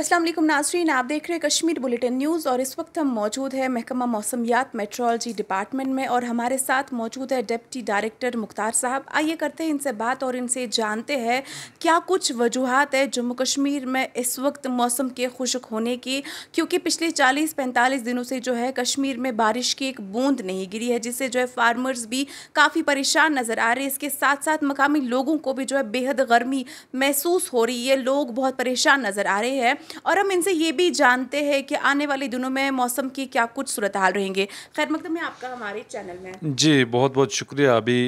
असलम नाजरीन आप देख रहे हैं कश्मीर बुलेटिन न्यूज़ और इस वक्त हम मौजूद है महकमा मौसमियात मेट्रोलॉजी डिपार्टमेंट में और हमारे साथ मौजूद है डिप्टी डायरेक्टर मुख्तार साहब आइए करते हैं इनसे बात और इनसे जानते हैं क्या कुछ वजूहत है जम्मू कश्मीर में इस वक्त मौसम के खुशक होने की क्योंकि पिछले चालीस पैंतालीस दिनों से जो है कश्मीर में बारिश की एक बूंद नहीं गिरी है जिससे जो है फार्मर्स भी काफ़ी परेशान नज़र आ रहे हैं इसके साथ साथ मकामी लोगों को भी जो है बेहद गर्मी महसूस हो रही है लोग बहुत परेशान नज़र आ रहे हैं और हम इनसे ये भी जानते हैं कि आने वाले दिनों में मौसम की क्या कुछ सूरत हाल रहेंगे खैर मकदम है आपका हमारे चैनल में जी बहुत बहुत शुक्रिया अभी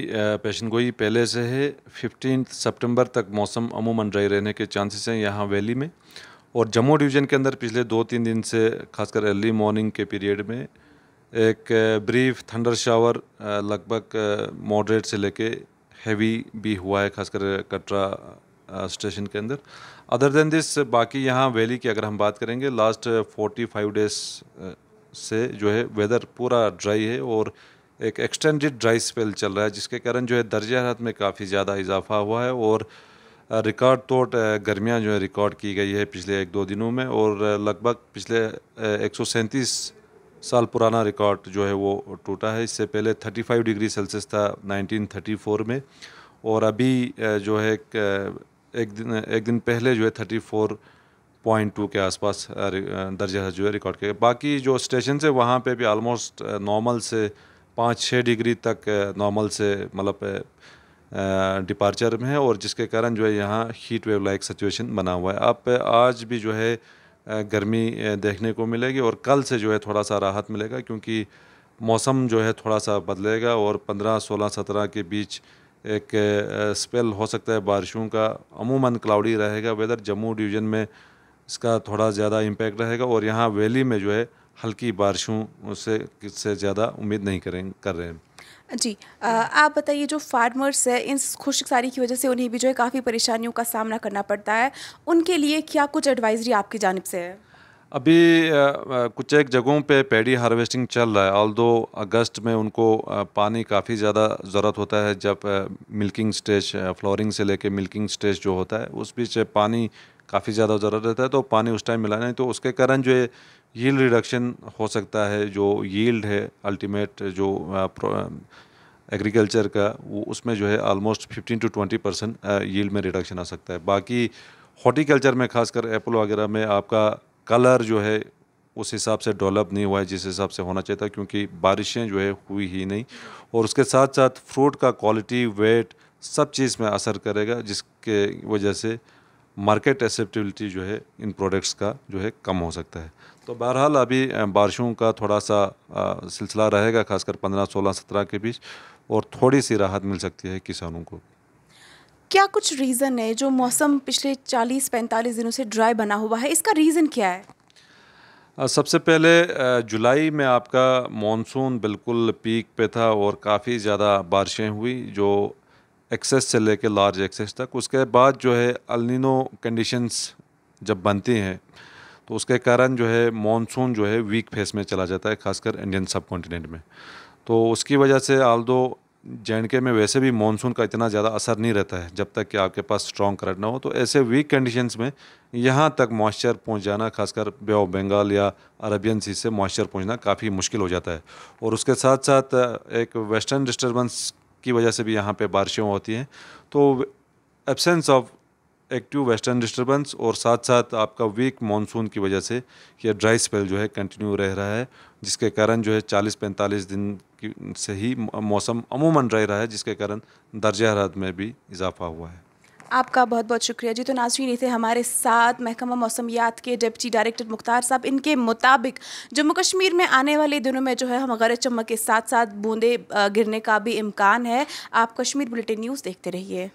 पेशन गोई पहले से है फिफ्टीन सेप्टेम्बर तक मौसम अमूमन रही रहने के चांसेस हैं यहाँ वैली में और जम्मू डिवीज़न के अंदर पिछले दो तीन दिन से खासकर अर्ली मॉर्निंग के पीरियड में एक ब्रीफ थंडर शावर लगभग मॉडरेट से लेके हैवी भी हुआ है खासकर कटरा स्टेशन के अंदर अदर देन दिस बाकी यहाँ वैली की अगर हम बात करेंगे लास्ट फोर्टी फाइव डेज से जो है वेदर पूरा ड्राई है और एक एक्सटेंडेड ड्राई स्पेल चल रहा है जिसके कारण जो है दर्जा हाथ में काफ़ी ज़्यादा इजाफा हुआ है और रिकॉर्ड तोड़ गर्मियाँ जो है रिकॉर्ड की गई है पिछले एक दो दिनों में और लगभग पिछले एक साल पुराना रिकॉर्ड जो है वो टूटा है इससे पहले 35 डिग्री सेल्सियस था 1934 में और अभी जो है एक दिन एक दिन पहले जो है थर्टी फोर पॉइंट टू के आसपास दर्जा जो है रिकॉर्ड किया बाकी जो स्टेशन से वहाँ पे भी आलमोस्ट नॉर्मल से पाँच छः डिग्री तक नॉर्मल से मतलब डिपार्चर में है और जिसके कारण जो है यहाँ हीट वेव लाइक सिचुएशन बना हुआ है अब आज भी जो है गर्मी देखने को मिलेगी और कल से जो है थोड़ा सा राहत मिलेगा क्योंकि मौसम जो है थोड़ा सा बदलेगा और पंद्रह सोलह सत्रह के बीच एक स्पेल हो सकता है बारिशों का अमूमन क्लाउडी रहेगा वेदर जम्मू डिवीज़न में इसका थोड़ा ज़्यादा इम्पेक्ट रहेगा और यहाँ वैली में जो है हल्की बारिशों से किससे ज़्यादा उम्मीद नहीं करें कर रहे हैं जी आ, आप बताइए जो फार्मर्स हैं इन खुशक सारी की वजह से उन्हें भी जो है काफ़ी परेशानियों का सामना करना पड़ता है उनके लिए क्या कुछ एडवाइजरी आपकी जानब से है अभी कुछ एक जगहों पे पेडी हार्वेस्टिंग चल रहा है ऑल दो अगस्त में उनको पानी काफ़ी ज़्यादा ज़रूरत होता है जब मिल्किंग स्टेज फ्लोरिंग से लेके मिल्किंग स्टेज जो होता है उस बीच पानी काफ़ी ज़्यादा ज़रूरत रहता है तो पानी उस टाइम मिला नहीं तो उसके कारण जो है यील्ड रिडक्शन हो सकता है जो यील्ड है अल्टीमेट जो एग्रीकल्चर का वो उसमें जो है ऑलमोस्ट 15 टू 20 परसेंट यील्ड में रिडक्शन आ सकता है बाकी हॉर्टिकल्चर में खासकर एप्पल वगैरह में आपका कलर जो है उस हिसाब से डेवलप नहीं हुआ है जिस हिसाब से होना चाहिए था क्योंकि बारिशें जो है हुई ही नहीं और उसके साथ साथ फ्रूट का क्वालिटी वेट सब चीज़ में असर करेगा जिसके वजह से मार्केट एक्सेप्टेबिलिटी जो है इन प्रोडक्ट्स का जो है कम हो सकता है तो बहरहाल अभी बारिशों का थोड़ा सा सिलसिला रहेगा खासकर पंद्रह सोलह सत्रह के बीच और थोड़ी सी राहत मिल सकती है किसानों को क्या कुछ रीज़न है जो मौसम पिछले 40-45 दिनों से ड्राई बना हुआ है इसका रीज़न क्या है सबसे पहले जुलाई में आपका मॉनसून बिल्कुल पीक पे था और काफ़ी ज़्यादा बारिशें हुई जो एक्सेस से लेके लार्ज एक्सेस तक उसके बाद जो है अलिनो कंडीशंस जब बनती हैं तो उसके कारण जो है मॉनसून जो है वीक फेस में चला जाता है खासकर इंडियन सब कॉन्टीनेंट में तो उसकी वजह से आल दो जे के में वैसे भी मानसून का इतना ज़्यादा असर नहीं रहता है जब तक कि आपके पास स्ट्रॉन्ग करंट ना हो तो ऐसे वीक कंडीशंस में यहाँ तक मॉइस्चर पहुँच जाना खासकर बे ऑफ बंगाल या अरबियन सी से मॉइस्चर पहुँचना काफ़ी मुश्किल हो जाता है और उसके साथ साथ एक वेस्टर्न डिस्टर्बेंस की वजह से भी यहाँ पे बारिशें होती हैं तो absence of active western disturbance और साथ साथ आपका वीक मानसून की वजह से यह ड्राई स्पेल जो है कंटिन्यू रह रहा है जिसके कारण जो है 40-45 दिन की से ही मौसम अमूमन रह रहा है जिसके कारण दर्ज हरात में भी इजाफा हुआ है आपका बहुत बहुत शुक्रिया जी तो नाजरीन ये थे हमारे साथ महकमा मौसमियात के डिप्टी डायरेक्टर मुख्तार साहब इनके मुताबिक जम्मू कश्मीर में आने वाले दिनों में जो है हम गरज चमक के साथ साथ बूंदे गिरने का भी इम्कान है आप कश्मीर बुलेटिन न्यूज़ देखते रहिए